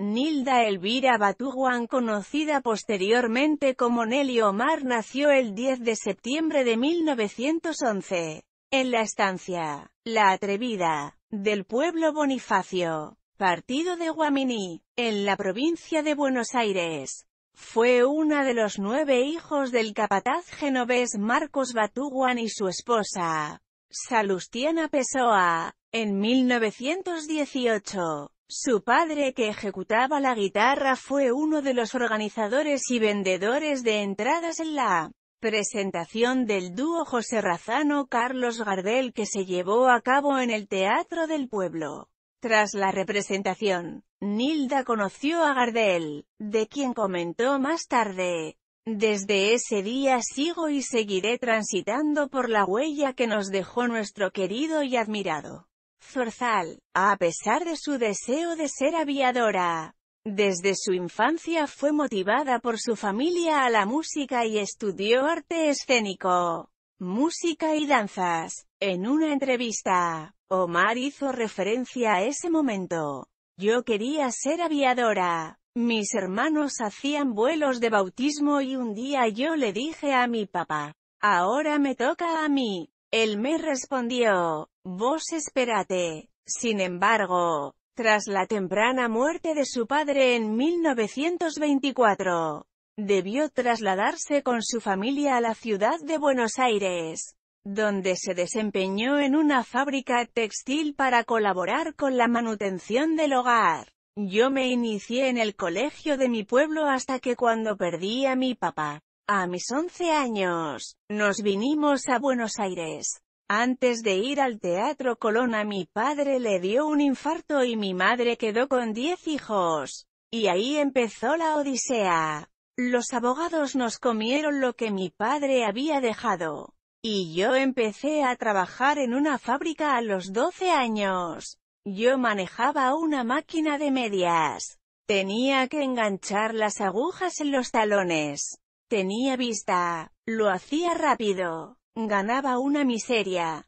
Nilda Elvira Batuguan conocida posteriormente como Nelly Omar nació el 10 de septiembre de 1911, en la estancia La Atrevida, del pueblo Bonifacio, partido de Guaminí, en la provincia de Buenos Aires. Fue una de los nueve hijos del capataz genovés Marcos Batuguan y su esposa, Salustiana Pessoa, en 1918. Su padre que ejecutaba la guitarra fue uno de los organizadores y vendedores de entradas en la presentación del dúo José Razano-Carlos Gardel que se llevó a cabo en el Teatro del Pueblo. Tras la representación, Nilda conoció a Gardel, de quien comentó más tarde, desde ese día sigo y seguiré transitando por la huella que nos dejó nuestro querido y admirado Zorzal, a pesar de su deseo de ser aviadora, desde su infancia fue motivada por su familia a la música y estudió arte escénico, música y danzas. En una entrevista, Omar hizo referencia a ese momento. Yo quería ser aviadora. Mis hermanos hacían vuelos de bautismo y un día yo le dije a mi papá, ahora me toca a mí. Él me respondió, Vos esperate. Sin embargo, tras la temprana muerte de su padre en 1924, debió trasladarse con su familia a la ciudad de Buenos Aires, donde se desempeñó en una fábrica textil para colaborar con la manutención del hogar. Yo me inicié en el colegio de mi pueblo hasta que cuando perdí a mi papá, a mis 11 años, nos vinimos a Buenos Aires. Antes de ir al Teatro Colón a mi padre le dio un infarto y mi madre quedó con diez hijos. Y ahí empezó la odisea. Los abogados nos comieron lo que mi padre había dejado. Y yo empecé a trabajar en una fábrica a los 12 años. Yo manejaba una máquina de medias. Tenía que enganchar las agujas en los talones. Tenía vista. Lo hacía rápido ganaba una miseria.